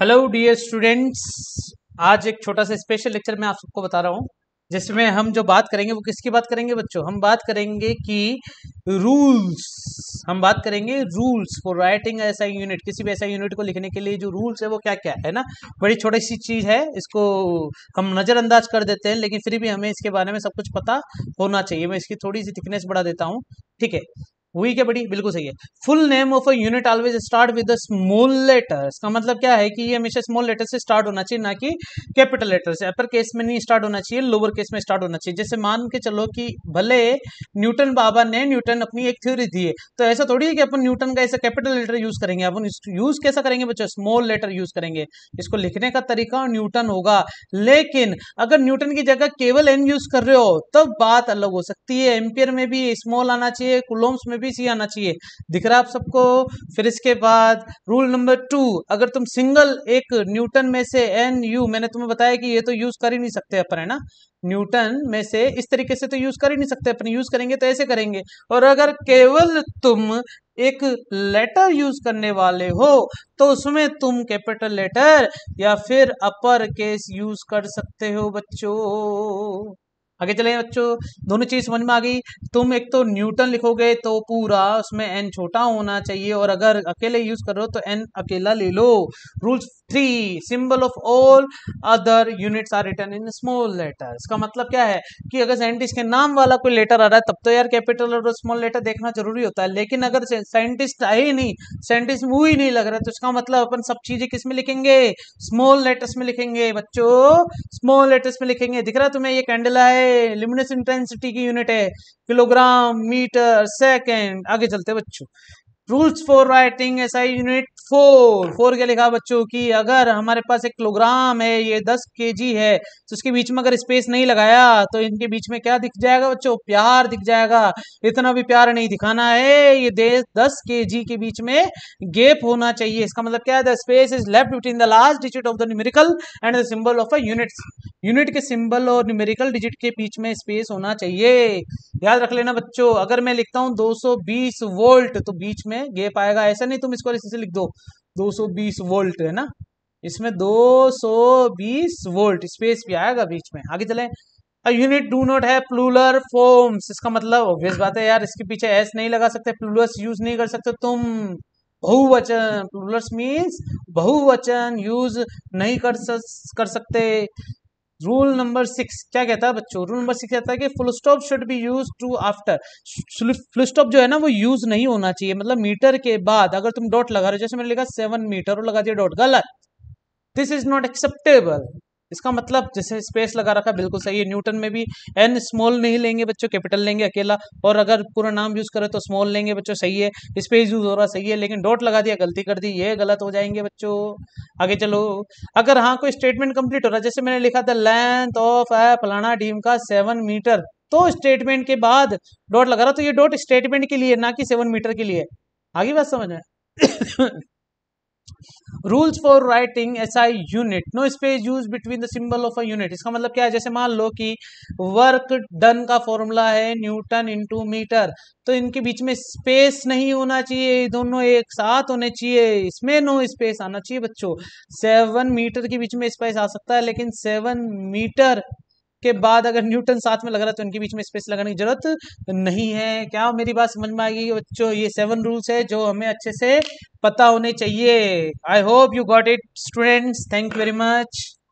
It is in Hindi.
हेलो डियर स्टूडेंट्स आज एक छोटा सा स्पेशल लेक्चर मैं आप सबको बता रहा हूँ जिसमें हम जो बात करेंगे वो किसकी बात करेंगे बच्चों हम बात करेंगे कि रूल्स हम बात करेंगे रूल्स फॉर राइटिंग ऐसा यूनिट किसी भी ऐसा यूनिट को लिखने के लिए जो रूल्स है वो क्या क्या है ना बड़ी छोटी सी चीज़ है इसको हम नज़रअंदाज कर देते हैं लेकिन फिर भी हमें इसके बारे में सब कुछ पता होना चाहिए मैं इसकी थोड़ी सी थिकनेस बढ़ा देता हूँ ठीक है हुई क्या बड़ी बिल्कुल सही है full name of a unit always start with small letter इसका मतलब क्या है कि ये हमेशा स्मॉल लेटर से स्टार्ट होना चाहिए ना कि कैपिटल लेटर से अपर केस में नहीं स्टार्ट होना चाहिए लोअर केस में स्टार्ट होना चाहिए जैसे मान के चलो कि भले न्यूटन बाबा ने न्यूटन अपनी एक थ्योरी दी है तो ऐसा थोड़ी है कि अपन न्यूटन का ऐसा कैपिटल लेटर यूज करेंगे अपन यूज कैसा करेंगे बच्चों स्मॉल लेटर यूज करेंगे इसको लिखने का तरीका न्यूटन होगा लेकिन अगर न्यूटन की जगह केवल एन यूज कर रहे हो तब बात अलग हो सकती है एम्पियर में भी स्मॉल आना चाहिए कुलोम्स में बीच ही आना चाहिए दिख रहा है आप सबको फिर इसके बाद रूल नंबर टू अगर तुम सिंगल एक न्यूटन में से एन यू मैंने तुम्हें बताया कि ये तो यूज कर ही नहीं सकते अपन है ना न्यूटन में से इस तरीके से तो यूज कर ही नहीं सकते अपन यूज करेंगे तो ऐसे करेंगे और अगर केवल तुम एक लेटर यूज करने वाले हो तो उसमें तुम कैपिटल लेटर या फिर अपर केस यूज कर सकते हो बच्चों आगे चले बच्चों दोनों चीज़ समझ में आ गई तुम एक तो न्यूटन लिखोगे तो पूरा उसमें एन छोटा होना चाहिए और अगर अकेले यूज कर रहे हो तो एन अकेला ले लो rule three symbol of all other units are return in small letter इसका मतलब क्या है कि अगर साइंटिस्ट के नाम वाला कोई लेटर आ रहा है तब तो यार कैपिटल और स्मॉल लेटर देखना जरूरी होता है लेकिन अगर साइंटिस्ट आए ही नहीं साइंटिस्ट वो ही नहीं लग रहा तो इसका मतलब अपन सब चीजें किस में लिखेंगे स्मॉल लेटर्स में लिखेंगे बच्चों स्मॉल लेटर्स में लिखेंगे दिख रहा है तुम्हें ये कैंडला है है इंटेंसिटी की यूनिट है किलोग्राम मीटर सेकेंड आगे चलते बच्चों rules for writing I unit four four क्या लिखा बच्चों की अगर हमारे पास एक किलोग्राम है ये दस के जी है तो उसके बीच में अगर स्पेस नहीं लगाया तो इनके बीच में क्या दिख जाएगा बच्चों प्यार दिख जाएगा इतना भी प्यार नहीं दिखाना है ये दस के जी के बीच में गेप होना चाहिए इसका मतलब क्या है the space is left between the last digit of the numerical and the symbol of a unit unit के सिंबल और न्यूमेरिकल डिजिट के बीच में स्पेस होना चाहिए याद रख लेना बच्चों अगर मैं लिखता हूँ बीस वोल्ट तो बीच में में गेप आएगा ऐसा नहीं तुम इसको ऐसे लिख दो 220 वोल्ट है ना इसमें 220 वोल्ट स्पेस भी आएगा बीच में आगे चले यूनिट डू नॉट है प्लूलर फॉर्म्स इसका मतलब ऑब्वियस बात है यार इसके पीछे एस नहीं लगा सकते प्लूलर्स यूज नहीं कर सकते तुम बहुवचन प्लूलर्स मीन्स बहुवचन यूज नहीं कर कर सकते रूल नंबर सिक्स क्या कहता है बच्चों रूल नंबर सिक्स कहता है कि full stop should be use to after full stop जो है ना वो यूज नहीं होना चाहिए मतलब मीटर के बाद अगर तुम डॉट लगा रहे हो जैसे मैंने लिखा सेवन मीटर और लगा दिया डॉट गलत दिस इज नॉट एक्सेप्टेबल इसका मतलब जैसे स्पेस लगा रखा बिल्कुल सही है न्यूटन में भी एन स्मॉल नहीं लेंगे बच्चों कैपिटल लेंगे अकेला और अगर पूरा नाम यूज करें तो स्मॉल लेंगे बच्चों सही है स्पेस यूज हो रहा सही है लेकिन डॉट लगा दिया गलती कर दी ये गलत हो जाएंगे बच्चों आगे चलो अगर हाँ कोई स्टेटमेंट कंप्लीट हो रहा है जैसे मैंने लिखा था लेंथ ऑफ है फलाना डीम का सेवन मीटर तो स्टेटमेंट के बाद डॉट लगा रहा तो ये डॉट स्टेटमेंट के लिए ना कि सेवन मीटर के लिए आगे बात समझ में rules for writing S I unit no space use between the symbol of a unit इसका मतलब क्या है जैसे मान लो कि वर्क डन का फॉर्मूला है न्यूटन इंटू मीटर तो इनके बीच में स्पेस नहीं होना चाहिए दोनों एक साथ होने चाहिए इसमें नो स्पेस आना चाहिए बच्चों सेवन मीटर के बीच में स्पेस आ सकता है लेकिन सेवन मीटर के बाद अगर न्यूटन साथ में लग रहा है तो इनके बीच में स्पेस लगाने की जरूरत नहीं है क्या मेरी बात समझ में आएगी बच्चों ये सेवन रूल्स है जो हमें अच्छे से पता होने चाहिए I hope you got it students thank you very much